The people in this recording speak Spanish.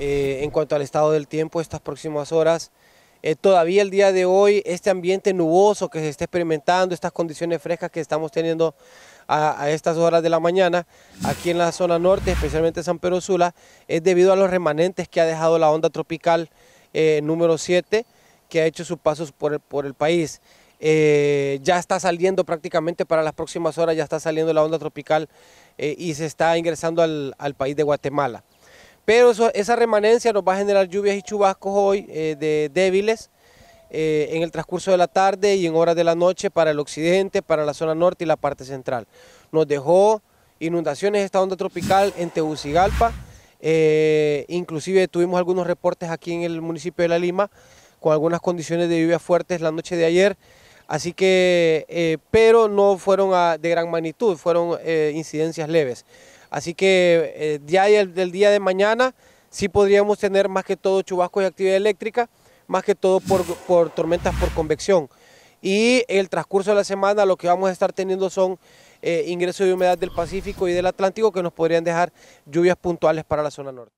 Eh, en cuanto al estado del tiempo, estas próximas horas, eh, todavía el día de hoy, este ambiente nuboso que se está experimentando, estas condiciones frescas que estamos teniendo a, estas horas de la mañana, aquí en la zona norte, especialmente San Pedro Sula, es debido a los remanentes que ha dejado la onda tropical eh, número 7, que ha hecho sus pasos por el, país. ya está saliendo prácticamente para las próximas horas, ya está saliendo la onda tropical y se está ingresando al país de Guatemala. Pero esa remanencia nos va a generar lluvias y chubascos hoy eh, de débiles eh, en el transcurso de la tarde y en horas de la noche para el occidente, para la zona norte y la parte central. Nos dejó inundaciones esta onda tropical en Tegucigalpa. Eh, inclusive tuvimos algunos reportes aquí en el municipio de La Lima con algunas condiciones de lluvia fuertes la noche de ayer. Así que, eh, pero no fueron de gran magnitud, fueron eh, incidencias leves. Así que eh, ya del día de mañana sí podríamos tener más que todo chubascos y actividad eléctrica, más que todo por, por tormentas por convección. Y el transcurso de la semana lo que vamos a estar teniendo son ingresos de humedad del Pacífico y del Atlántico que nos podrían dejar lluvias puntuales para la zona norte.